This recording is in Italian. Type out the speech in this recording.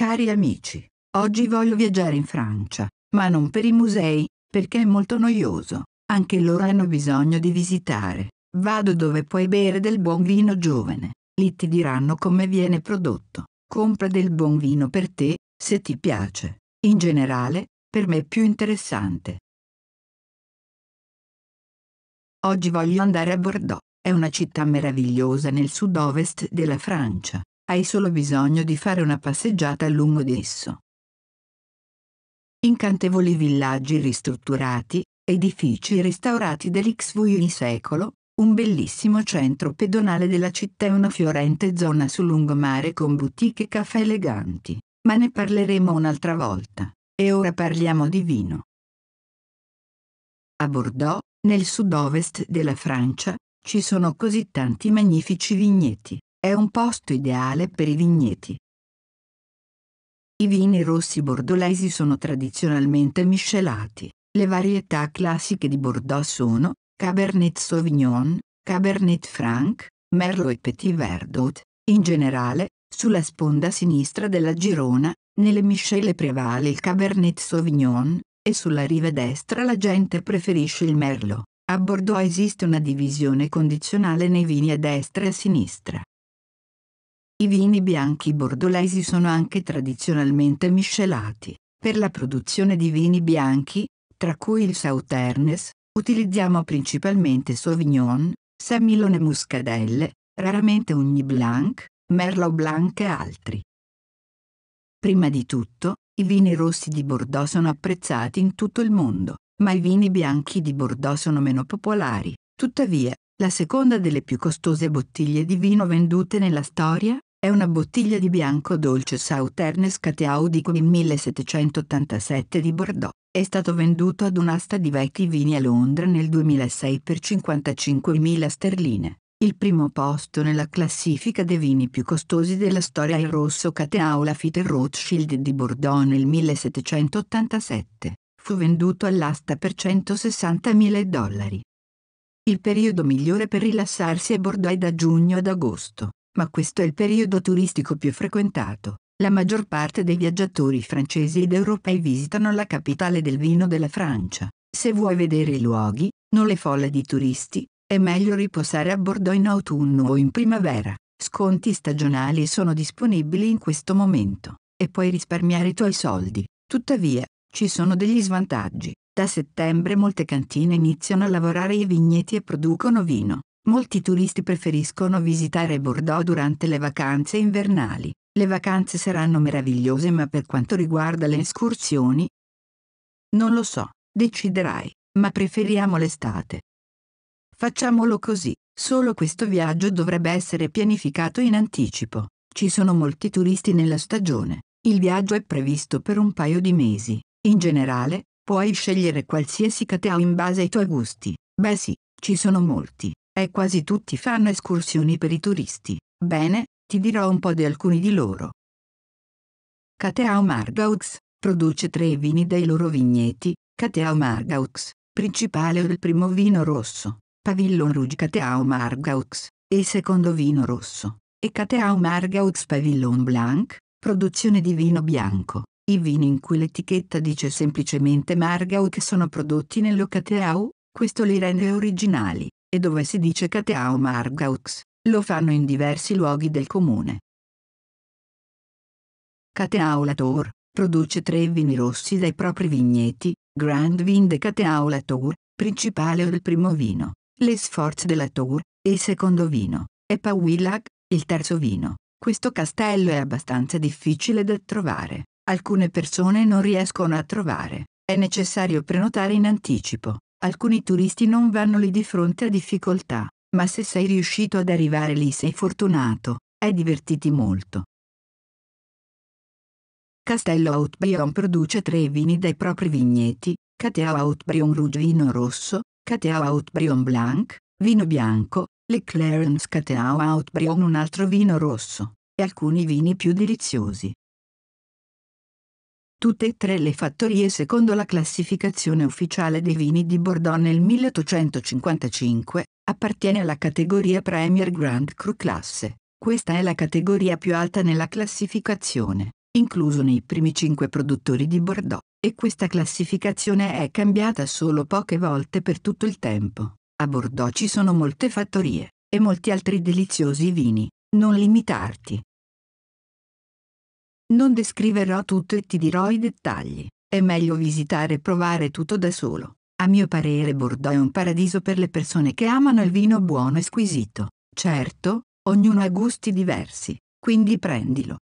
Cari amici, oggi voglio viaggiare in Francia, ma non per i musei, perché è molto noioso. Anche loro hanno bisogno di visitare. Vado dove puoi bere del buon vino giovane. Lì ti diranno come viene prodotto. Compra del buon vino per te, se ti piace. In generale, per me è più interessante. Oggi voglio andare a Bordeaux. È una città meravigliosa nel sud-ovest della Francia hai solo bisogno di fare una passeggiata lungo di esso. Incantevoli villaggi ristrutturati, edifici restaurati dell'XV secolo, un bellissimo centro pedonale della città e una fiorente zona sul lungomare con boutique e caffè eleganti, ma ne parleremo un'altra volta. E ora parliamo di vino. A Bordeaux, nel sud-ovest della Francia, ci sono così tanti magnifici vigneti è un posto ideale per i vigneti. I vini rossi bordolesi sono tradizionalmente miscelati. Le varietà classiche di Bordeaux sono Cabernet Sauvignon, Cabernet Franc, Merlot e Petit Verdot. In generale, sulla sponda sinistra della Girona, nelle miscele prevale il Cabernet Sauvignon, e sulla riva destra la gente preferisce il Merlot. A Bordeaux esiste una divisione condizionale nei vini a destra e a sinistra. I vini bianchi bordolesi sono anche tradizionalmente miscelati. Per la produzione di vini bianchi, tra cui il Sauternes, utilizziamo principalmente Sauvignon, Semillon e Muscadelle, raramente Ugni Blanc, Merlot Blanc e altri. Prima di tutto, i vini rossi di Bordeaux sono apprezzati in tutto il mondo, ma i vini bianchi di Bordeaux sono meno popolari. Tuttavia, la seconda delle più costose bottiglie di vino vendute nella storia, è una bottiglia di bianco dolce Sauternes Scateaudico in 1787 di Bordeaux. È stato venduto ad un'asta di vecchi vini a Londra nel 2006 per 55.000 sterline. Il primo posto nella classifica dei vini più costosi della storia è il rosso Cateau Lafite Rothschild di Bordeaux nel 1787. Fu venduto all'asta per 160.000 dollari. Il periodo migliore per rilassarsi è Bordeaux da giugno ad agosto ma questo è il periodo turistico più frequentato. La maggior parte dei viaggiatori francesi ed europei visitano la capitale del vino della Francia. Se vuoi vedere i luoghi, non le folle di turisti, è meglio riposare a Bordeaux in autunno o in primavera. Sconti stagionali sono disponibili in questo momento e puoi risparmiare i tuoi soldi. Tuttavia, ci sono degli svantaggi. Da settembre molte cantine iniziano a lavorare i vigneti e producono vino. Molti turisti preferiscono visitare Bordeaux durante le vacanze invernali. Le vacanze saranno meravigliose ma per quanto riguarda le escursioni? Non lo so, deciderai, ma preferiamo l'estate. Facciamolo così, solo questo viaggio dovrebbe essere pianificato in anticipo. Ci sono molti turisti nella stagione. Il viaggio è previsto per un paio di mesi. In generale, puoi scegliere qualsiasi cateo in base ai tuoi gusti. Beh sì, ci sono molti e quasi tutti fanno escursioni per i turisti. Bene, ti dirò un po' di alcuni di loro. Cateau Margaux produce tre vini dai loro vigneti, Cateau Margaux, principale o il primo vino rosso, Pavillon Rouge Cateau Margaux, il secondo vino rosso, e Cateau Margaux Pavillon Blanc, produzione di vino bianco. I vini in cui l'etichetta dice semplicemente Margaux sono prodotti nello Cateau, questo li rende originali e dove si dice Cateau Margaux, lo fanno in diversi luoghi del comune. Cateau Latour, produce tre vini rossi dai propri vigneti, Grand Vin de Cateau Latour, principale o il primo vino, Les Sforze de Latour, e il secondo vino, e Pawillac, il terzo vino. Questo castello è abbastanza difficile da trovare, alcune persone non riescono a trovare, è necessario prenotare in anticipo. Alcuni turisti non vanno lì di fronte a difficoltà, ma se sei riuscito ad arrivare lì sei fortunato, hai divertiti molto. Castello Outbrion produce tre vini dai propri vigneti, Cateau Outbrion Rouge vino rosso, Cateau Outbrion Blanc, vino bianco, Le Clarence Cateau Outbrion un altro vino rosso, e alcuni vini più deliziosi tutte e tre le fattorie secondo la classificazione ufficiale dei vini di Bordeaux nel 1855, appartiene alla categoria Premier Grand Cru Classe. Questa è la categoria più alta nella classificazione, incluso nei primi cinque produttori di Bordeaux, e questa classificazione è cambiata solo poche volte per tutto il tempo. A Bordeaux ci sono molte fattorie, e molti altri deliziosi vini, non limitarti. Non descriverò tutto e ti dirò i dettagli. È meglio visitare e provare tutto da solo. A mio parere Bordeaux è un paradiso per le persone che amano il vino buono e squisito. Certo, ognuno ha gusti diversi, quindi prendilo,